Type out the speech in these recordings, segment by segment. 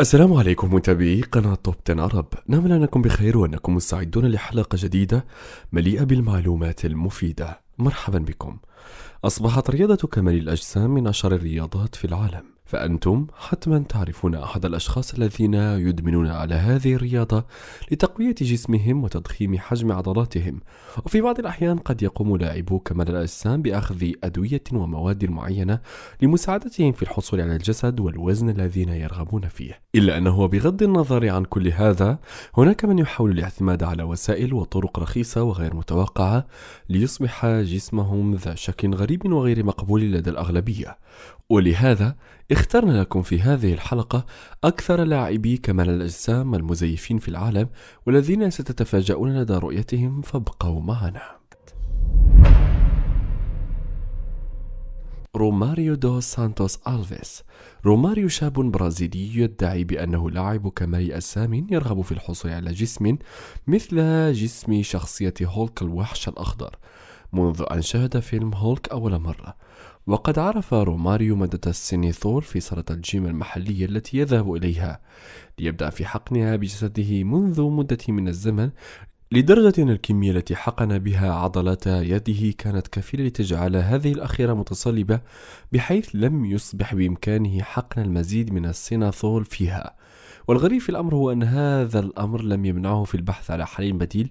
السلام عليكم متابعي قناة توب 10 عرب نامل نعم، أنكم بخير وأنكم مستعدون لحلقة جديدة مليئة بالمعلومات المفيدة مرحبا بكم أصبحت رياضة كمال الأجسام من أشهر الرياضات في العالم فأنتم حتما تعرفون أحد الأشخاص الذين يدمنون على هذه الرياضة لتقوية جسمهم وتضخيم حجم عضلاتهم وفي بعض الأحيان قد يقوم لاعبو كمال الأجسام بأخذ أدوية ومواد معينة لمساعدتهم في الحصول على الجسد والوزن الذين يرغبون فيه إلا أنه بغض النظر عن كل هذا هناك من يحاول الاعتماد على وسائل وطرق رخيصة وغير متوقعة ليصبح جسمهم ذا شكل غريب وغير مقبول لدى الأغلبية ولهذا اخترنا لكم في هذه الحلقة أكثر لاعبي كمال الأجسام المزيفين في العالم والذين ستتفاجؤون لدى رؤيتهم فابقوا معنا روماريو دو سانتوس ألفيس روماريو شاب برازيلي يدعي بأنه لاعب كمال أجسام يرغب في الحصول على جسم مثل جسم شخصية هولك الوحش الأخضر منذ أن شاهد فيلم هولك أول مرة وقد عرف روماريو مادة السينيثول في صالة الجيم المحلية التي يذهب إليها ليبدأ في حقنها بجسده منذ مدة من الزمن لدرجة أن الكمية التي حقن بها عضلات يده كانت كفيلة لتجعل هذه الأخيرة متصلبة بحيث لم يصبح بإمكانه حقن المزيد من السيناثول فيها والغريب في الأمر هو أن هذا الأمر لم يمنعه في البحث على حل بديل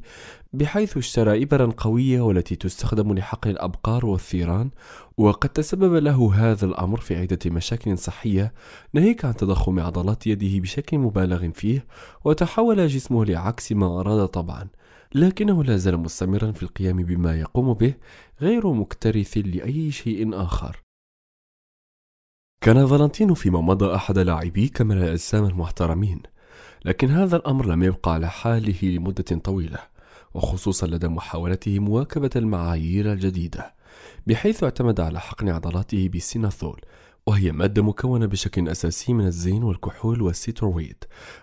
بحيث اشترى إبرا قوية والتي تستخدم لحقن الأبقار والثيران وقد تسبب له هذا الأمر في عدة مشاكل صحية ناهيك عن تضخم عضلات يده بشكل مبالغ فيه وتحول جسمه لعكس ما أراد طبعا لكنه لا زال مستمرا في القيام بما يقوم به غير مكترث لأي شيء آخر كان فالنتينو فيما مضى أحد لاعبي كمال الأجسام المحترمين لكن هذا الأمر لم يبقى على حاله لمدة طويلة وخصوصا لدى محاولته مواكبة المعايير الجديدة بحيث اعتمد على حقن عضلاته بالسيناثول وهي مادة مكونة بشكل أساسي من الزين والكحول والسيترويد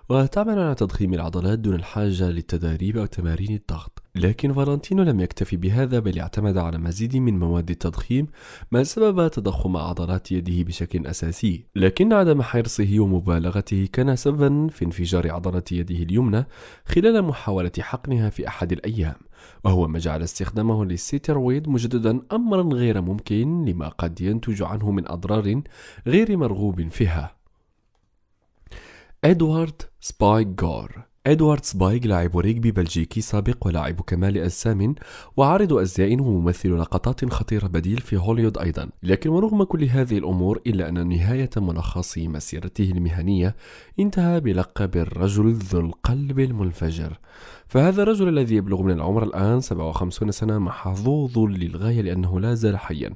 وتعمل على تضخيم العضلات دون الحاجة للتدريب أو تمارين الضغط لكن فالنتينو لم يكتفي بهذا بل اعتمد على مزيد من مواد التضخيم ما سبب تضخم عضلات يده بشكل أساسي لكن عدم حرصه ومبالغته كان سببا في انفجار عضلة يده اليمنى خلال محاولة حقنها في أحد الأيام وهو ما جعل استخدامه للسيترويد مجددا أمرا غير ممكن لما قد ينتج عنه من أضرار غير مرغوب فيها إدوارد سبايك جور إدوارد سبايك لاعب ريجبي بلجيكي سابق ولاعب كمال أجسام وعارض أزياء وممثل لقطات خطيرة بديل في هوليوود أيضا لكن ورغم كل هذه الأمور إلا أن نهاية ملخص مسيرته المهنية انتهى بلقب الرجل ذو القلب المنفجر فهذا الرجل الذي يبلغ من العمر الآن 57 سنة محظوظ للغاية لأنه لا زال حيا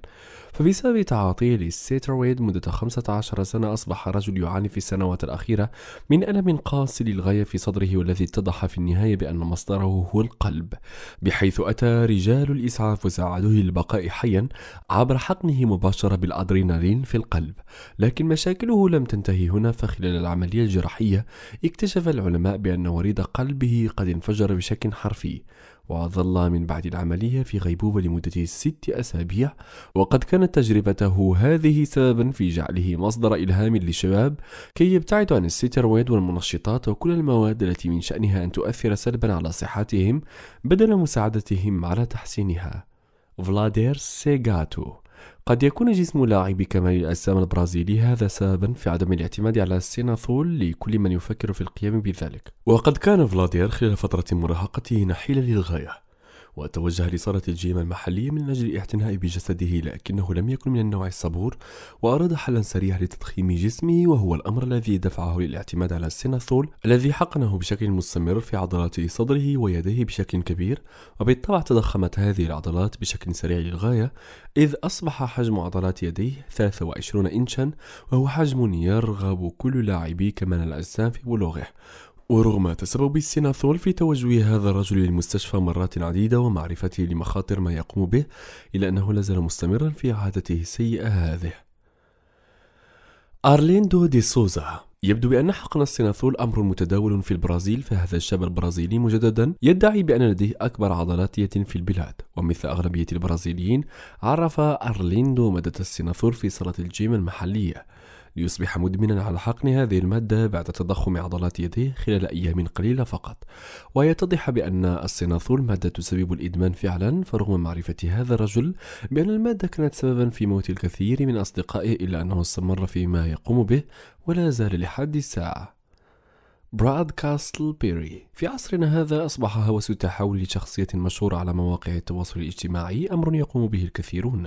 فبسبب تعاطيه للسيترويد مدة 15 سنة أصبح رجل يعاني في السنوات الأخيرة من ألم قاسي للغاية في صدره والذي اتضح في النهاية بأن مصدره هو القلب بحيث أتى رجال الإسعاف وساعدوه للبقاء حيا عبر حقنه مباشرة بالأدرينالين في القلب لكن مشاكله لم تنتهي هنا فخلال العملية الجراحية اكتشف العلماء بأن وريد قلبه قد انفجر الحجر بشكل حرفي وظل من بعد العملية في غيبوبة لمدة ست أسابيع وقد كانت تجربته هذه سببا في جعله مصدر إلهام للشباب كي يبتعدوا عن الستيرويد والمنشطات وكل المواد التي من شأنها أن تؤثر سلبا على صحتهم بدل مساعدتهم على تحسينها فلادير سيغاتو قد يكون جسم لاعب كمال الأجسام البرازيلي هذا سببا في عدم الاعتماد على السيناثول لكل من يفكر في القيام بذلك وقد كان فلادير خلال فترة مراهقته نحيلا للغاية وتوجه لصالة الجيم المحلية من أجل الاعتناء بجسده لكنه لم يكن من النوع الصبور وأراد حلا سريعا لتضخيم جسمه وهو الأمر الذي دفعه للاعتماد على السيناثول الذي حقنه بشكل مستمر في عضلات صدره ويديه بشكل كبير وبالطبع تضخمت هذه العضلات بشكل سريع للغاية إذ أصبح حجم عضلات يديه 23 إنشا وهو حجم يرغب كل لاعبي كمال الأجسام في بلوغه ورغم تسبب السيناثول في توجه هذا الرجل للمستشفى مرات عديدة ومعرفته لمخاطر ما يقوم به إلا أنه لازال مستمرا في عادته السيئة هذه أرليندو دي سوزا يبدو بأن حقن السيناثول أمر متداول في البرازيل فهذا الشاب البرازيلي مجددا يدعي بأن لديه أكبر عضلات في البلاد ومثل أغلبية البرازيليين عرف أرليندو مدة السيناثول في صالة الجيم المحلية ليصبح مدمنا على حقن هذه المادة بعد تضخم عضلات يديه خلال أيام قليلة فقط ويتضح بأن السيناثول مادة تسبب الإدمان فعلا فرغم معرفة هذا الرجل بأن المادة كانت سببا في موت الكثير من أصدقائه إلا أنه استمر فيما يقوم به ولا زال لحد الساعة براد كاستل بيري في عصرنا هذا أصبح هوس التحول لشخصية مشهورة على مواقع التواصل الاجتماعي أمر يقوم به الكثيرون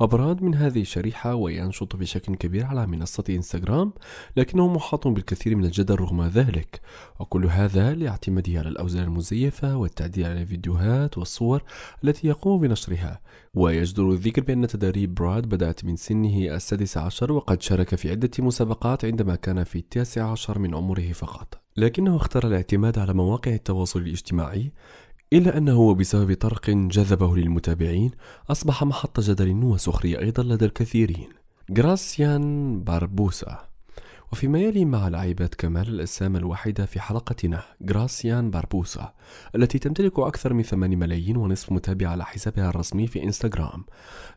وبراد من هذه الشريحة وينشط بشكل كبير على منصة إنستغرام لكنه محاط بالكثير من الجدل رغم ذلك وكل هذا لاعتماده على الأوزان المزيفة والتعديل على الفيديوهات والصور التي يقوم بنشرها ويجدر الذكر بأن تدريب براد بدأت من سنه السادس عشر وقد شارك في عدة مسابقات عندما كان في التاسع عشر من عمره فقط لكنه اختار الاعتماد على مواقع التواصل الاجتماعي إلا أنه بسبب طرق جذبه للمتابعين أصبح محط جدل وسخرية أيضا لدى الكثيرين غراسيان باربوسا وفيما يلي مع لعيبة كمال الأجسام الوحيدة في حلقتنا غراسيان باربوسا التي تمتلك أكثر من 8 ملايين ونصف متابع على حسابها الرسمي في إنستغرام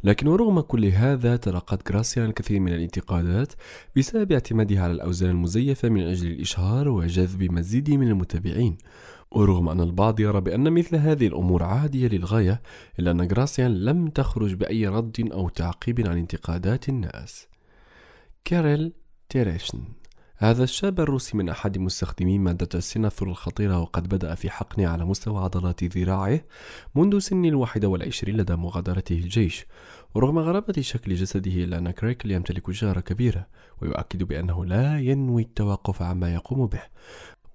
لكن ورغم كل هذا تلقت غراسيان الكثير من الانتقادات بسبب اعتمادها على الأوزان المزيفة من أجل الإشهار وجذب مزيد من المتابعين ورغم أن البعض يرى بأن مثل هذه الأمور عادية للغاية إلا أن غراسيان لم تخرج بأي رد أو تعقيب عن انتقادات الناس كاريل تيريشن هذا الشاب الروسي من أحد مستخدمي مادة السيناثور الخطيرة وقد بدأ في حقني على مستوى عضلات ذراعه منذ سن الواحدة والعشرين لدى مغادرته الجيش ورغم غرابة شكل جسده إلا أن كريكل يمتلك جارة كبيرة ويؤكد بأنه لا ينوي التوقف عما يقوم به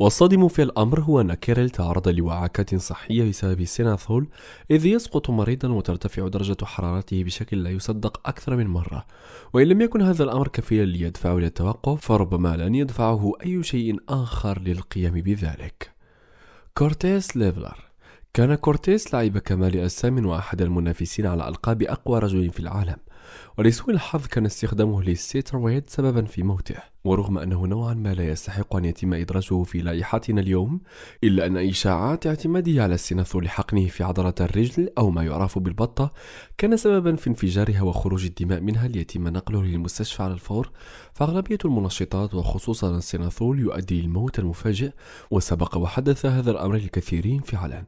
والصادم في الأمر هو أن كيريل تعرض لوعكة صحية بسبب السيناثول إذ يسقط مريضا وترتفع درجة حرارته بشكل لا يصدق أكثر من مرة وإن لم يكن هذا الأمر كفيلا ليدفعه للتوقف فربما لن يدفعه أي شيء آخر للقيام بذلك كورتيس ليفلر كان كورتيس لاعب كمال أجسام وأحد المنافسين على ألقاب أقوى رجل في العالم ولسوء الحظ كان استخدامه للسيترويد سببا في موته ورغم أنه نوعا ما لا يستحق أن يتم إدراجه في لائحتنا اليوم إلا أن إشاعات اعتماده على السنث لحقنه في عضلة الرجل أو ما يعرف بالبطة كان سببا في انفجارها وخروج الدماء منها ليتم نقله للمستشفى على الفور فأغلبية المنشطات وخصوصا السيناثول يؤدي الموت المفاجئ وسبق وحدث هذا الأمر للكثيرين فعلا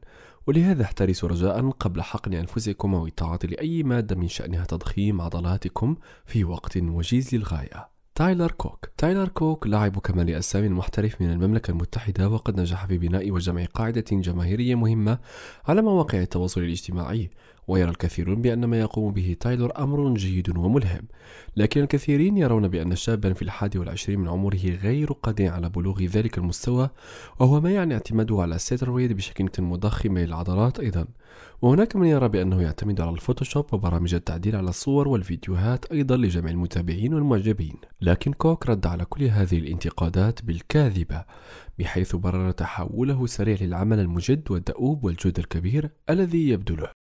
ولهذا احترسوا رجاء قبل حقن أنفسكم أو التعاطي لأي مادة من شأنها تضخيم عضلاتكم في وقت وجيز للغاية تايلر كوك تايلر كوك لاعب كمال أجسام محترف من المملكة المتحدة وقد نجح في بناء وجمع قاعدة جماهيرية مهمة على مواقع التواصل الاجتماعي ويرى الكثيرون بأن ما يقوم به تايلور أمر جيد وملهم لكن الكثيرين يرون بأن شابا في الحادي والعشرين من عمره غير قادر على بلوغ ذلك المستوى وهو ما يعني اعتماده على السترويد بشكل مضخم للعضلات أيضا وهناك من يرى بأنه يعتمد على الفوتوشوب وبرامج التعديل على الصور والفيديوهات أيضا لجمع المتابعين والمعجبين لكن كوك رد على كل هذه الانتقادات بالكاذبة بحيث برر تحوله السريع للعمل المجد والدؤوب والجهد الكبير الذي يبذله